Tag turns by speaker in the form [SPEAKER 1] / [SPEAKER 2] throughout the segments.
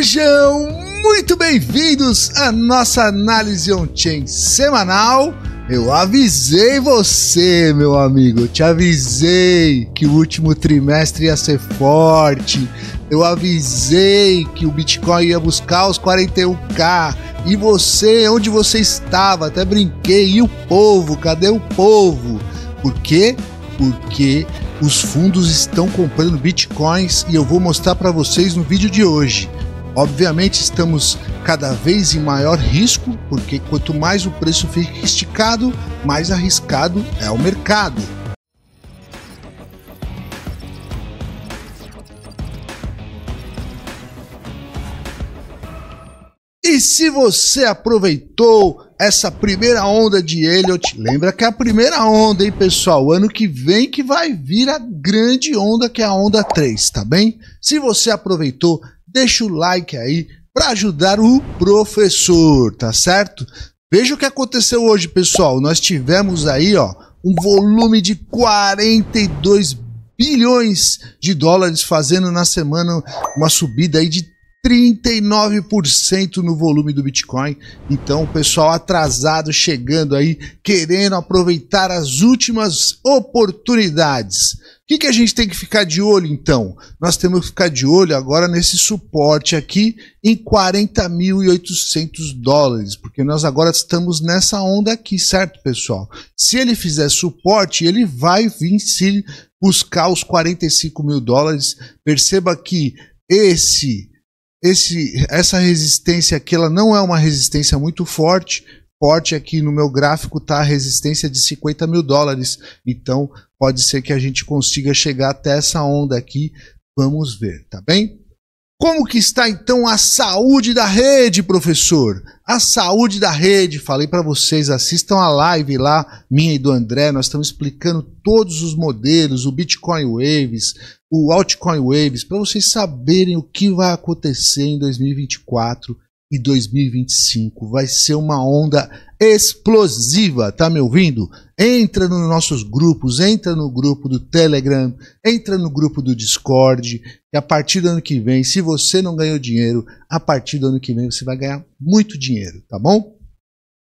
[SPEAKER 1] Sejam muito bem-vindos à nossa análise on-chain semanal. Eu avisei você, meu amigo. Te avisei que o último trimestre ia ser forte. Eu avisei que o Bitcoin ia buscar os 41k. E você, onde você estava? Até brinquei. E o povo? Cadê o povo? Por quê? Porque os fundos estão comprando bitcoins e eu vou mostrar para vocês no vídeo de hoje. Obviamente estamos cada vez em maior risco, porque quanto mais o preço fica esticado, mais arriscado é o mercado. E se você aproveitou essa primeira onda de Elliot, lembra que é a primeira onda, hein, pessoal? Ano que vem que vai vir a grande onda, que é a onda 3, tá bem? Se você aproveitou deixa o like aí para ajudar o professor, tá certo? Veja o que aconteceu hoje, pessoal. Nós tivemos aí, ó, um volume de 42 bilhões de dólares, fazendo na semana uma subida aí de 39% no volume do Bitcoin. Então, o pessoal atrasado chegando aí, querendo aproveitar as últimas oportunidades que, que a gente tem que ficar de olho então? Nós temos que ficar de olho agora nesse suporte aqui em 40.800 dólares, porque nós agora estamos nessa onda aqui, certo, pessoal? Se ele fizer suporte, ele vai vir se buscar os 45 mil dólares. Perceba que esse, esse, essa resistência aqui, ela não é uma resistência muito forte, suporte aqui no meu gráfico está a resistência de 50 mil dólares. Então pode ser que a gente consiga chegar até essa onda aqui. Vamos ver, tá bem? Como que está então a saúde da rede, professor? A saúde da rede, falei para vocês, assistam a live lá, minha e do André, nós estamos explicando todos os modelos, o Bitcoin Waves, o Altcoin Waves, para vocês saberem o que vai acontecer em 2024 e 2025 vai ser uma onda explosiva, tá me ouvindo? Entra nos nossos grupos, entra no grupo do Telegram, entra no grupo do Discord, e a partir do ano que vem, se você não ganhou dinheiro, a partir do ano que vem você vai ganhar muito dinheiro, tá bom?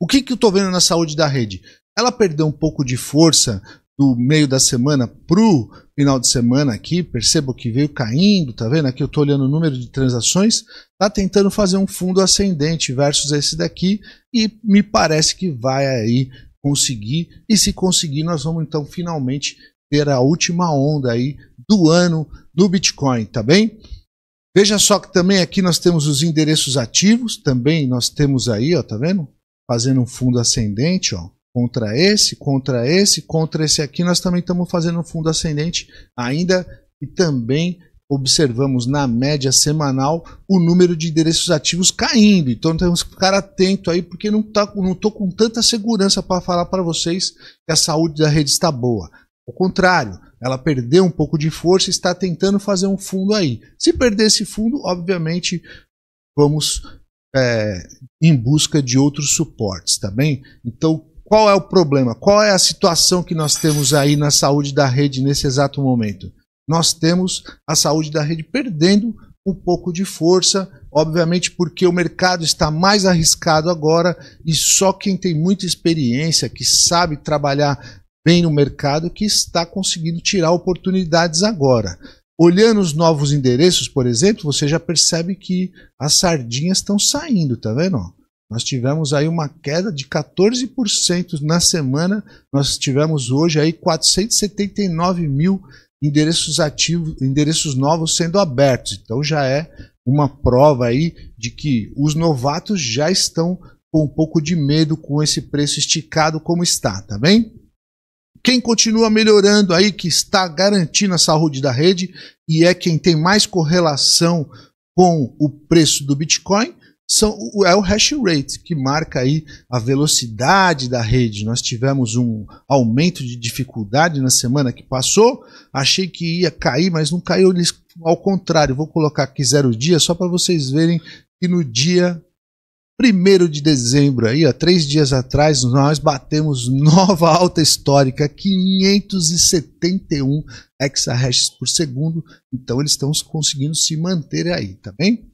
[SPEAKER 1] O que, que eu tô vendo na saúde da rede? Ela perdeu um pouco de força do meio da semana para o final de semana aqui, percebo que veio caindo, tá vendo? Aqui eu estou olhando o número de transações, tá tentando fazer um fundo ascendente versus esse daqui e me parece que vai aí conseguir. E se conseguir, nós vamos então finalmente ter a última onda aí do ano do Bitcoin, tá bem? Veja só que também aqui nós temos os endereços ativos, também nós temos aí, ó, tá vendo? Fazendo um fundo ascendente, ó contra esse, contra esse, contra esse aqui, nós também estamos fazendo um fundo ascendente ainda e também observamos na média semanal o número de endereços ativos caindo. Então temos que ficar atento aí, porque não tá, não estou com tanta segurança para falar para vocês que a saúde da rede está boa. Ao contrário, ela perdeu um pouco de força e está tentando fazer um fundo aí. Se perder esse fundo, obviamente vamos é, em busca de outros suportes, tá bem? Então qual é o problema? Qual é a situação que nós temos aí na saúde da rede nesse exato momento? Nós temos a saúde da rede perdendo um pouco de força, obviamente porque o mercado está mais arriscado agora e só quem tem muita experiência, que sabe trabalhar bem no mercado, que está conseguindo tirar oportunidades agora. Olhando os novos endereços, por exemplo, você já percebe que as sardinhas estão saindo, tá vendo? Nós tivemos aí uma queda de 14% na semana. Nós tivemos hoje aí 479 mil endereços ativos, endereços novos sendo abertos. Então já é uma prova aí de que os novatos já estão com um pouco de medo com esse preço esticado como está, tá bem? Quem continua melhorando aí, que está garantindo a saúde da rede e é quem tem mais correlação com o preço do Bitcoin, são, é o hash rate, que marca aí a velocidade da rede. Nós tivemos um aumento de dificuldade na semana que passou, achei que ia cair, mas não caiu. ao contrário, vou colocar aqui zero dia só para vocês verem que no dia 1 de dezembro, aí, ó, três dias atrás, nós batemos nova alta histórica, 571 exahash por segundo. Então eles estão conseguindo se manter aí, tá bem?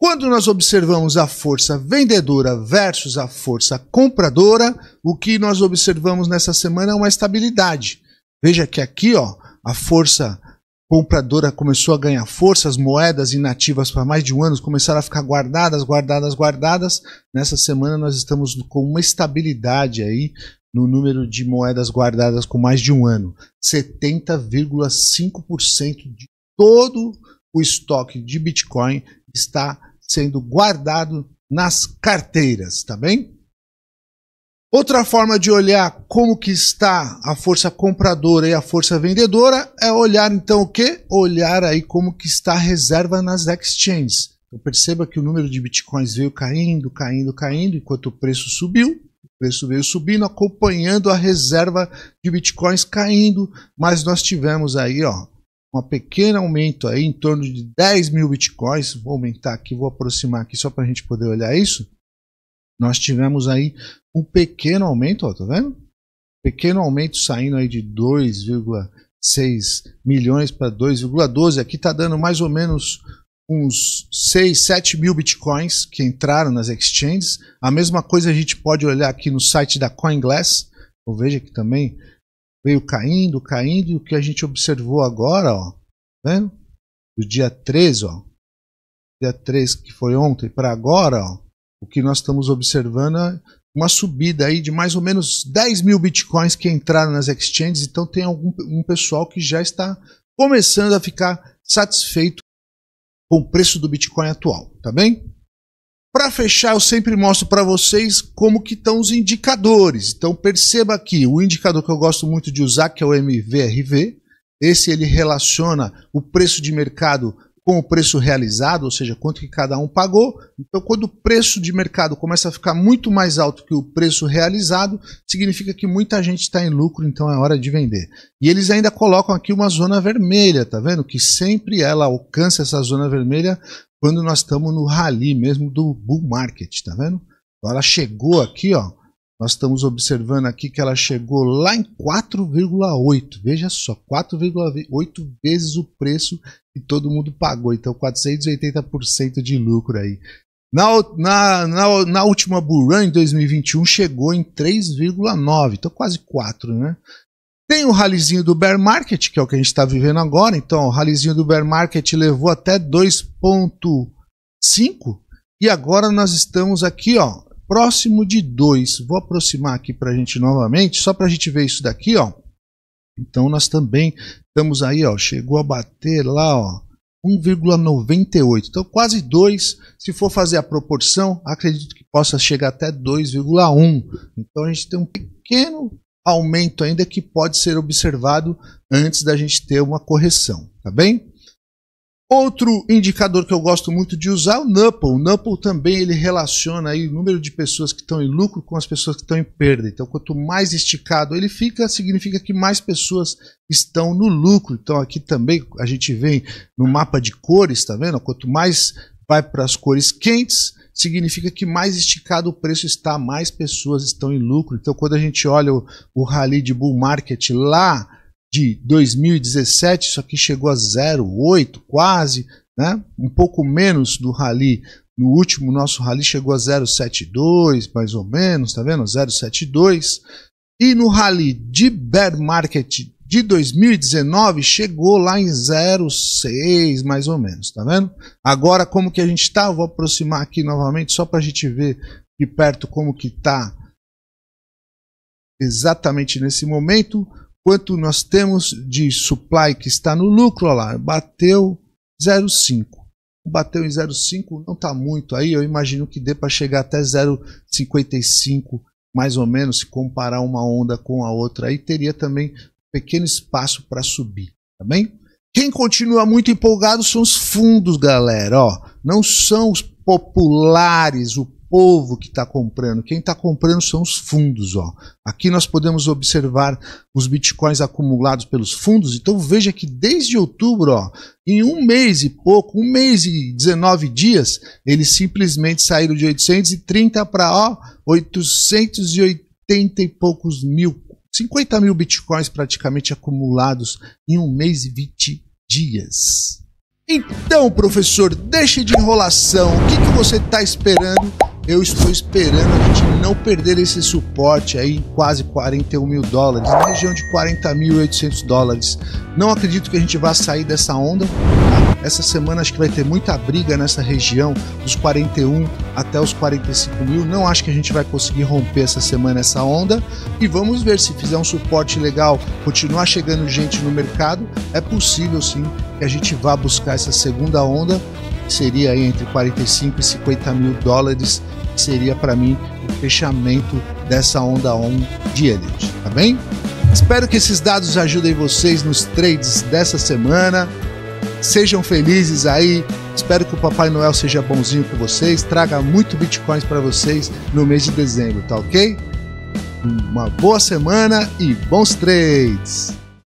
[SPEAKER 1] Quando nós observamos a força vendedora versus a força compradora, o que nós observamos nessa semana é uma estabilidade. Veja que aqui, ó, a força compradora começou a ganhar força, as moedas inativas para mais de um ano começaram a ficar guardadas, guardadas, guardadas. Nessa semana nós estamos com uma estabilidade aí no número de moedas guardadas com mais de um ano. 70,5% de todo o estoque de Bitcoin está sendo guardado nas carteiras, tá bem? Outra forma de olhar como que está a força compradora e a força vendedora é olhar então o que? Olhar aí como que está a reserva nas exchanges. Então perceba que o número de bitcoins veio caindo, caindo, caindo, enquanto o preço subiu. O preço veio subindo, acompanhando a reserva de bitcoins caindo, mas nós tivemos aí, ó, um pequeno aumento aí, em torno de 10 mil bitcoins. Vou aumentar aqui, vou aproximar aqui só para a gente poder olhar isso. Nós tivemos aí um pequeno aumento, ó, tá vendo? Pequeno aumento saindo aí de 2,6 milhões para 2,12. Aqui está dando mais ou menos uns 6, 7 mil bitcoins que entraram nas exchanges. A mesma coisa a gente pode olhar aqui no site da CoinGlass. Eu então vejo que também veio caindo, caindo, e o que a gente observou agora, ó, vendo? Né, do dia 3, ó, dia 3 que foi ontem para agora, ó, o que nós estamos observando é uma subida aí de mais ou menos 10 mil bitcoins que entraram nas exchanges, então tem algum um pessoal que já está começando a ficar satisfeito com o preço do Bitcoin atual, tá bem? Para fechar, eu sempre mostro para vocês como que estão os indicadores. Então perceba aqui, o indicador que eu gosto muito de usar, que é o MVRV, esse ele relaciona o preço de mercado com o preço realizado, ou seja, quanto que cada um pagou. Então, quando o preço de mercado começa a ficar muito mais alto que o preço realizado, significa que muita gente está em lucro, então é hora de vender. E eles ainda colocam aqui uma zona vermelha, tá vendo? Que sempre ela alcança essa zona vermelha quando nós estamos no rally mesmo do bull market, tá vendo? Então, ela chegou aqui, ó, nós estamos observando aqui que ela chegou lá em 4,8. Veja só, 4,8 vezes o preço que todo mundo pagou. Então, 480% de lucro aí. Na, na, na, na última Buran em 2021 chegou em 3,9, então quase 4, né? Tem o ralizinho do bear market, que é o que a gente está vivendo agora. Então, o ralizinho do bear market levou até 2,5 e agora nós estamos aqui, ó, próximo de 2. Vou aproximar aqui para a gente novamente, só para a gente ver isso daqui, ó. Então nós também estamos aí, ó, chegou a bater lá, ó, 1,98. Então quase 2. Se for fazer a proporção, acredito que possa chegar até 2,1. Então a gente tem um pequeno aumento ainda que pode ser observado antes da gente ter uma correção, tá bem? Outro indicador que eu gosto muito de usar é o Nuple. O Nuple também ele relaciona aí o número de pessoas que estão em lucro com as pessoas que estão em perda. Então, quanto mais esticado ele fica, significa que mais pessoas estão no lucro. Então, aqui também a gente vem no mapa de cores, tá vendo? Quanto mais vai para as cores quentes, significa que mais esticado o preço está, mais pessoas estão em lucro. Então, quando a gente olha o, o rally de bull market lá de 2017, isso aqui chegou a 0,8 quase, né? um pouco menos do rally. No último nosso rally chegou a 0,72, mais ou menos, tá vendo? 0,72. E no rally de bear market de 2019 chegou lá em 0,6 mais ou menos, tá vendo? Agora como que a gente tá? Eu vou aproximar aqui novamente só para a gente ver de perto como que tá exatamente nesse momento quanto nós temos de supply que está no lucro lá, bateu 0,5. Bateu em 0,5 não está muito aí, eu imagino que dê para chegar até 0,55 mais ou menos, se comparar uma onda com a outra, aí teria também pequeno espaço para subir, tá bem? Quem continua muito empolgado são os fundos, galera, ó, não são os populares, o povo que está comprando. Quem está comprando são os fundos. Ó. Aqui nós podemos observar os bitcoins acumulados pelos fundos. Então veja que desde outubro, ó, em um mês e pouco, um mês e 19 dias, eles simplesmente saíram de 830 para 880 e poucos mil. 50 mil bitcoins praticamente acumulados em um mês e 20 dias. Então, professor, deixe de enrolação. O que, que você está esperando eu estou esperando a gente não perder esse suporte aí em quase 41 mil dólares, na região de 40.800 dólares. Não acredito que a gente vá sair dessa onda. Tá? Essa semana acho que vai ter muita briga nessa região, dos 41 até os 45 mil. Não acho que a gente vai conseguir romper essa semana essa onda. E vamos ver se fizer um suporte legal, continuar chegando gente no mercado, é possível sim que a gente vá buscar essa segunda onda seria entre 45 e 50 mil dólares, seria para mim o fechamento dessa onda on de Elliott, tá bem? Espero que esses dados ajudem vocês nos trades dessa semana. Sejam felizes aí. Espero que o Papai Noel seja bonzinho com vocês, traga muito Bitcoin para vocês no mês de dezembro, tá ok? Uma boa semana e bons trades!